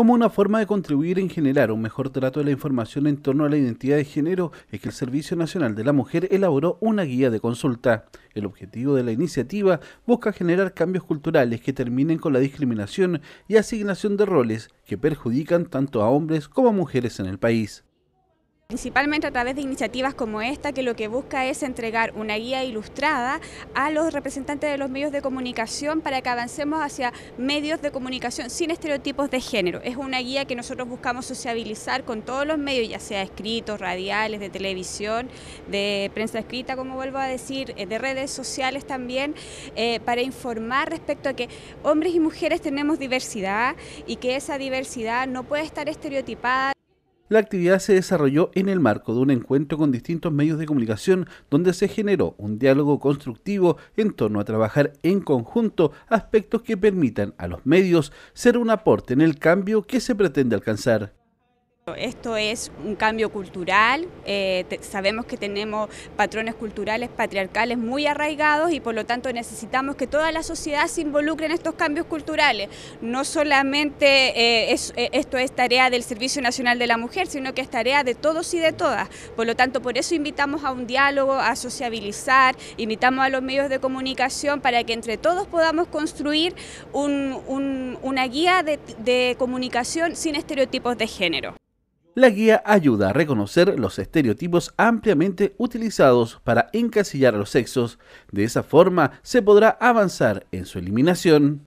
como una forma de contribuir en generar un mejor trato de la información en torno a la identidad de género es que el Servicio Nacional de la Mujer elaboró una guía de consulta. El objetivo de la iniciativa busca generar cambios culturales que terminen con la discriminación y asignación de roles que perjudican tanto a hombres como a mujeres en el país principalmente a través de iniciativas como esta, que lo que busca es entregar una guía ilustrada a los representantes de los medios de comunicación para que avancemos hacia medios de comunicación sin estereotipos de género. Es una guía que nosotros buscamos sociabilizar con todos los medios, ya sea escritos, radiales, de televisión, de prensa escrita, como vuelvo a decir, eh, de redes sociales también, eh, para informar respecto a que hombres y mujeres tenemos diversidad y que esa diversidad no puede estar estereotipada. La actividad se desarrolló en el marco de un encuentro con distintos medios de comunicación donde se generó un diálogo constructivo en torno a trabajar en conjunto aspectos que permitan a los medios ser un aporte en el cambio que se pretende alcanzar. Esto es un cambio cultural, eh, sabemos que tenemos patrones culturales patriarcales muy arraigados y por lo tanto necesitamos que toda la sociedad se involucre en estos cambios culturales. No solamente eh, eh, esto es tarea del Servicio Nacional de la Mujer, sino que es tarea de todos y de todas. Por lo tanto, por eso invitamos a un diálogo, a sociabilizar, invitamos a los medios de comunicación para que entre todos podamos construir una guía de comunicación sin estereotipos de género. La guía ayuda a reconocer los estereotipos ampliamente utilizados para encasillar a los sexos. De esa forma se podrá avanzar en su eliminación.